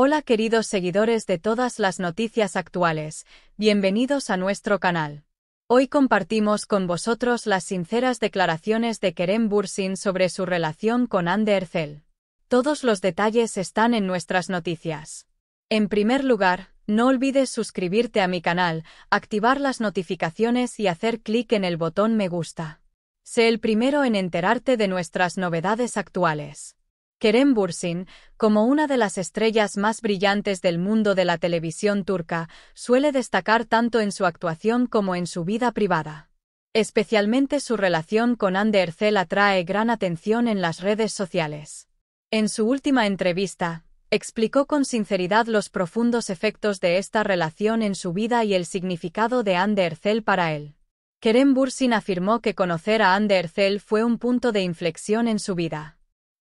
Hola queridos seguidores de todas las noticias actuales, bienvenidos a nuestro canal. Hoy compartimos con vosotros las sinceras declaraciones de Kerem Bursin sobre su relación con Ander Ercel. Todos los detalles están en nuestras noticias. En primer lugar, no olvides suscribirte a mi canal, activar las notificaciones y hacer clic en el botón me gusta. Sé el primero en enterarte de nuestras novedades actuales. Kerem Bursin, como una de las estrellas más brillantes del mundo de la televisión turca, suele destacar tanto en su actuación como en su vida privada. Especialmente su relación con Hande Ercel atrae gran atención en las redes sociales. En su última entrevista, explicó con sinceridad los profundos efectos de esta relación en su vida y el significado de Hande Ercel para él. Kerem Bursin afirmó que conocer a Hande Ercel fue un punto de inflexión en su vida.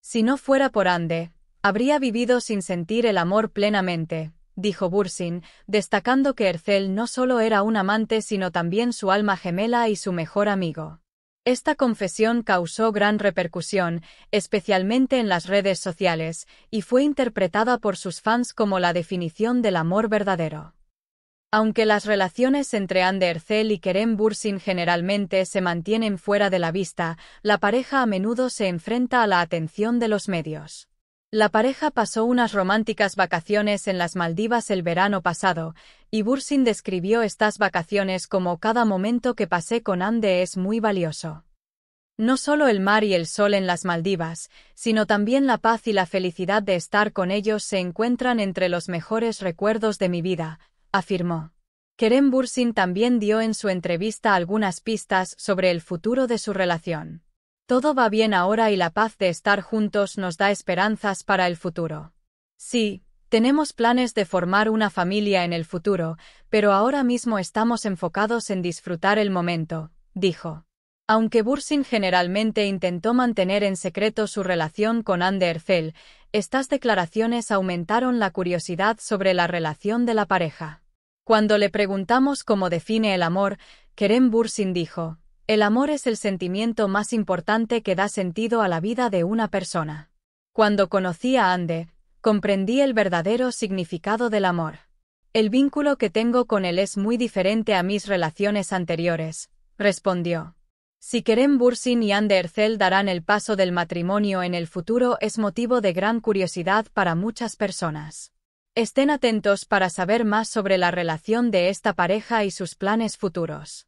Si no fuera por Ande, habría vivido sin sentir el amor plenamente, dijo Bursin, destacando que Ercel no solo era un amante sino también su alma gemela y su mejor amigo. Esta confesión causó gran repercusión, especialmente en las redes sociales, y fue interpretada por sus fans como la definición del amor verdadero. Aunque las relaciones entre Andercel y Kerem Bursin generalmente se mantienen fuera de la vista, la pareja a menudo se enfrenta a la atención de los medios. La pareja pasó unas románticas vacaciones en las Maldivas el verano pasado, y Bursin describió estas vacaciones como cada momento que pasé con Ande es muy valioso. No solo el mar y el sol en las Maldivas, sino también la paz y la felicidad de estar con ellos se encuentran entre los mejores recuerdos de mi vida, afirmó. Kerem Bursin también dio en su entrevista algunas pistas sobre el futuro de su relación. Todo va bien ahora y la paz de estar juntos nos da esperanzas para el futuro. Sí, tenemos planes de formar una familia en el futuro, pero ahora mismo estamos enfocados en disfrutar el momento, dijo. Aunque Bursin generalmente intentó mantener en secreto su relación con Anderfell, estas declaraciones aumentaron la curiosidad sobre la relación de la pareja. Cuando le preguntamos cómo define el amor, Kerem Bursin dijo, el amor es el sentimiento más importante que da sentido a la vida de una persona. Cuando conocí a Ande, comprendí el verdadero significado del amor. El vínculo que tengo con él es muy diferente a mis relaciones anteriores, respondió. Si Kerem Bursin y Ande Ercel darán el paso del matrimonio en el futuro es motivo de gran curiosidad para muchas personas. Estén atentos para saber más sobre la relación de esta pareja y sus planes futuros.